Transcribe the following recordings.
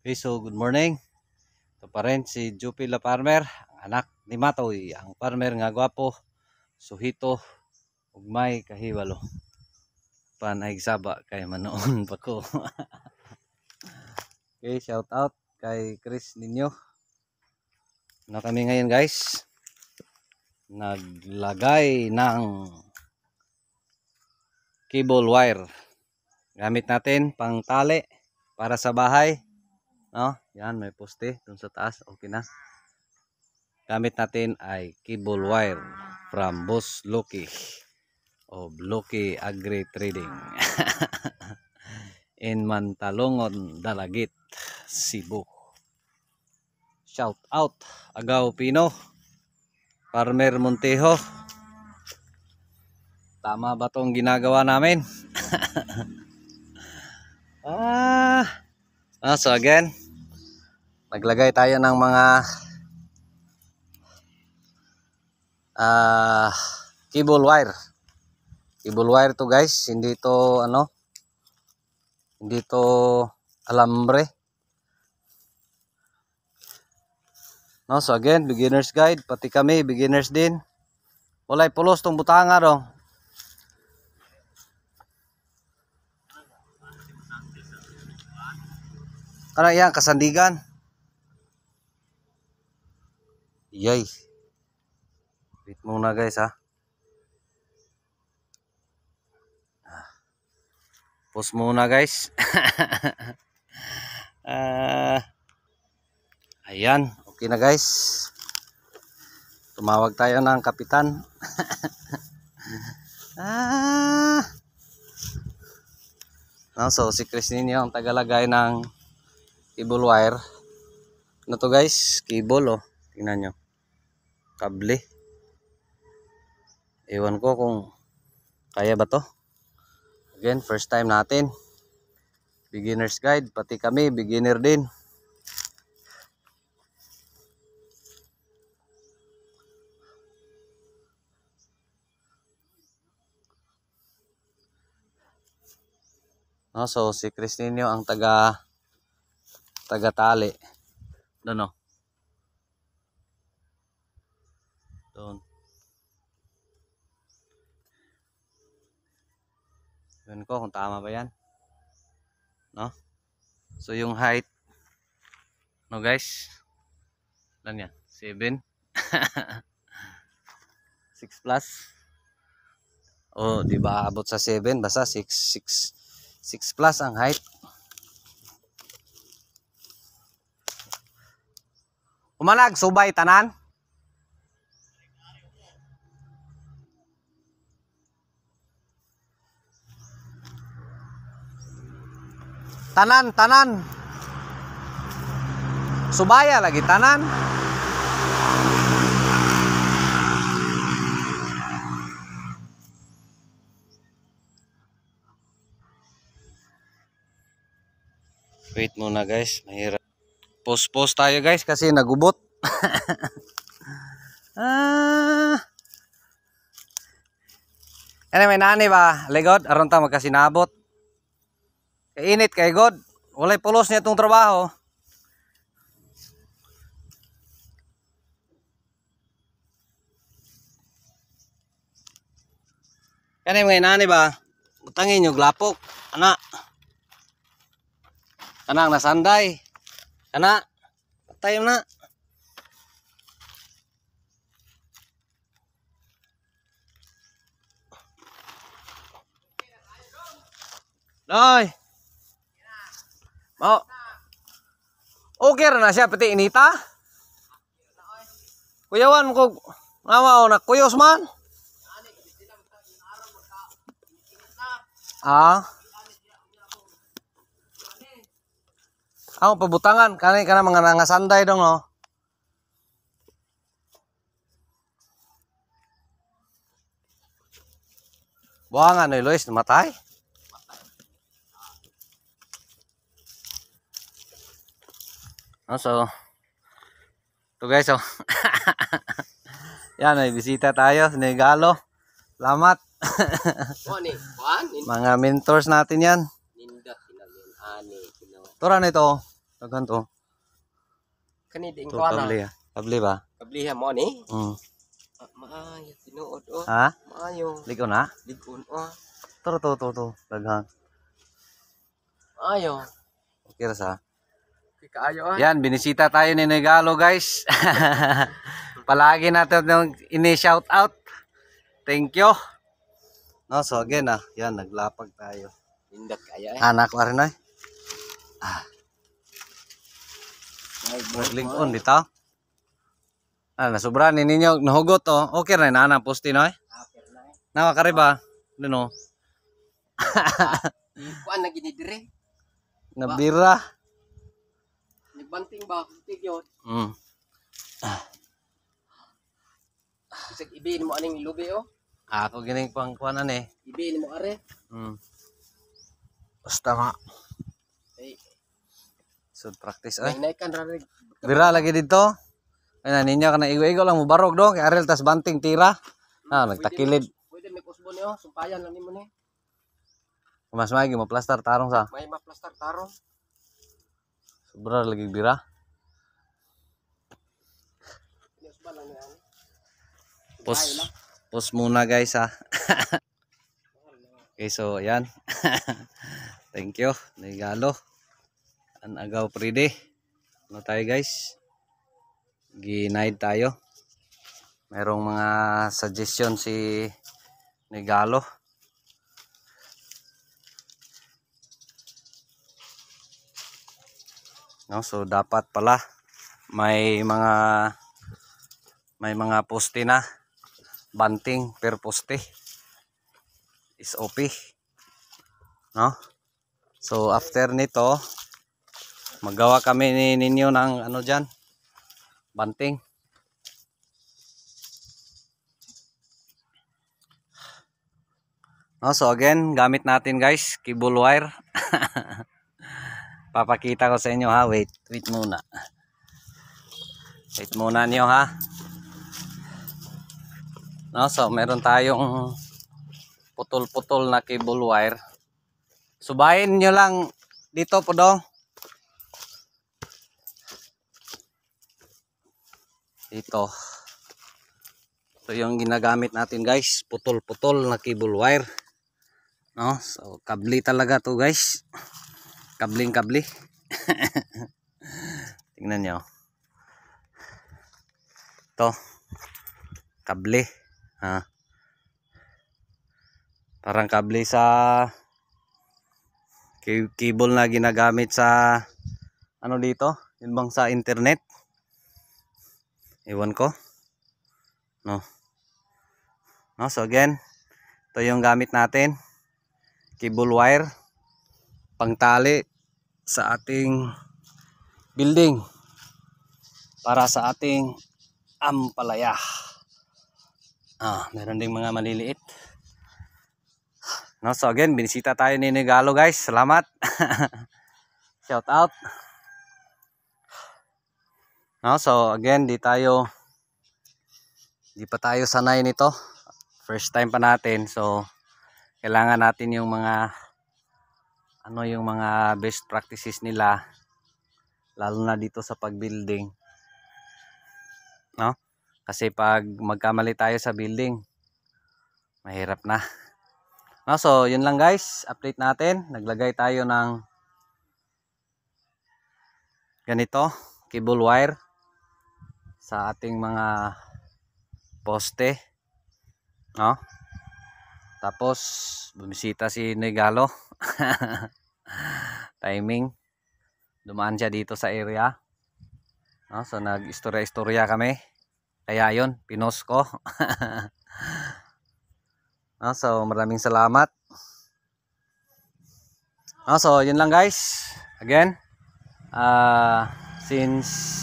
Okay, so good morning. Ito pa rin si Jupila Farmer, anak ni Matoy, ang farmer nga gwapo, suhito, ugmay, kahiwalo. Panaigsaba kay manoon pa ko. okay, shout out kay Chris ninyo. Na kami ngayon guys, naglagay ng cable wire. Gamit natin pang tali para sa bahay no? Yan, may poste dun sa taas. Okay na. Gamit natin ay cable wire from Boss Loki of Loki Agri Trading in Mantalongon, Dalagit, Cebu. Shout out Agaw Pino, Farmer Montejo. Tama ba tong ginagawa namin? Ah! ah, so again, naglagay tayo ng mga uh, cable wire cable wire to guys hindi to ano hindi to alambre no so again beginners guide pati kami beginners din walay pulos tong butanga do kanang iyang kasandigan Yay. Wait muna guys ha. Ah. Post muna guys. uh, ayan. Okay na guys. Tumawag tayo ng kapitan. ah. no, so si Chris ninyo ang tagalagay ng cable wire. Ano to guys? Cable oh. Tingnan nyo kable ewan ko kung kaya ba to again first time natin beginner's guide pati kami beginner din No, so si Cristinio ang taga taga tali. Ano no? doon yun ko kung tama ba yan no so yung height no guys ilan yan 7 6 plus oh di ba abot sa 7 basta 6 6 6 plus ang height Umanag, subay, tanan. tanan tanan subaya lagi tanan wait muna guys mahirap post post tayo guys kasi nagubot ah Anyway, nani ba? Legod, aron ta magkasinabot. Kay init kay God. Walay pulos niya itong trabaho. Kani mga inani ba? Butangin nyo glapok. Ana. Ana nasanday. Ana. Patay na. Rồi. Mau? Oh. Oke, siap peti ini inita. Kuyawan ko nawa ona kuyos man. Ah. Aku pebutangan karena karena mengenang santai dong lo. Buangan nih eh, Luis matai. Eh. No, so, to guys, oh. Yan, may bisita tayo. Negalo. Salamat. Ano Mga mentors natin yan. Ah, Tora na ito. Oh. Tagan to. Kaniding ko na. Kabli, kabli ah. ba? Kabli ha mo ni. Mm. Ah, maayo, tinuod o. Oh. Ha? Maayo. Liko na? Likon o. Oh. Toro, to, to, to. Daghan. Maayo. Okay, rasa. Kaayo ah. Yan, binisita tayo ni Negalo guys. Palagi natin yung ini-shout out. Thank you. No, so again ah, yan, naglapag tayo. Hindi kaya eh. Anak ko rin ay. Ah. Link on dito. Ah, nasubra ni ninyo, nahugot oh. Okay na, ah, nana, posti no eh. Okay na eh. Nawa Ano no? Kuan na ginidire. Nabira. banting ba tigyot mm. ah. bisag ibiin mo aning lubi o oh ako gining pang kuanan eh ibiin mo are mm. basta nga hey. so practice eh. ay naikan rarig bira lagi dito ay na ninyo kana igo-igo lang mo barog do kay Ariel tas banting tira mm. ah nagtakilid pwede may kusbo niyo sumpayan lang nimo ni mas maigi mo plaster tarong sa may ma plaster tarong Sobra lagi bira. Post, post muna guys ha. Ah. okay so yan. Thank you. Nigalo. An agaw pride. Ano tayo guys? Ginaid tayo. Merong mga suggestion si Nigalo. no so dapat pala may mga may mga poste na banting per poste is OP no so after nito magawa kami ni ninyo ng ano dyan banting no so again gamit natin guys cable wire papakita ko sa inyo ha wait wait muna wait muna niyo ha no, so meron tayong putol-putol na cable wire subahin niyo lang dito po do dito ito yung ginagamit natin guys putol-putol na cable wire no so kabli talaga to guys kabling kabli tingnan nyo to kable ha parang kable sa cable na ginagamit sa ano dito yun bang sa internet iwan ko no no so again ito yung gamit natin cable wire pangtali sa ating building para sa ating ampalaya. Ah, meron ding mga maliliit. No, so again, binisita tayo ni Negalo guys. Salamat. Shout out. No, so again, di tayo di pa tayo sanay nito. First time pa natin. So kailangan natin yung mga ano yung mga best practices nila lalo na dito sa pagbuilding no? kasi pag magkamali tayo sa building mahirap na no, so yun lang guys update natin naglagay tayo ng ganito cable wire sa ating mga poste no? tapos bumisita si Negalo timing dumaan siya dito sa area no? so nag istorya istorya kami kaya yon pinos ko no? so maraming salamat no? so yun lang guys again uh, since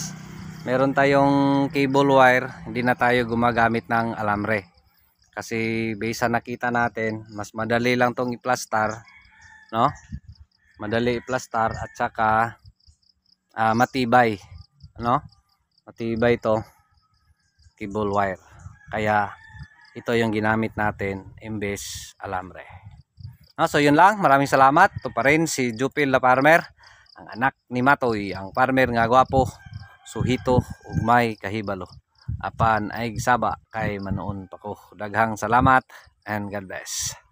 meron tayong cable wire hindi na tayo gumagamit ng alamre kasi based sa nakita natin mas madali lang tong i-plaster no? Madali i-plaster at saka uh, matibay, no? Matibay 'to cable wire. Kaya ito yung ginamit natin imbes alambre. No, so yun lang, maraming salamat. Ito pa rin si Jupil La Farmer, ang anak ni Matoy, ang farmer nga gwapo, suhito, ugmay, kahibalo. Apan ay saba kay manoon pa ko. Daghang salamat and God bless.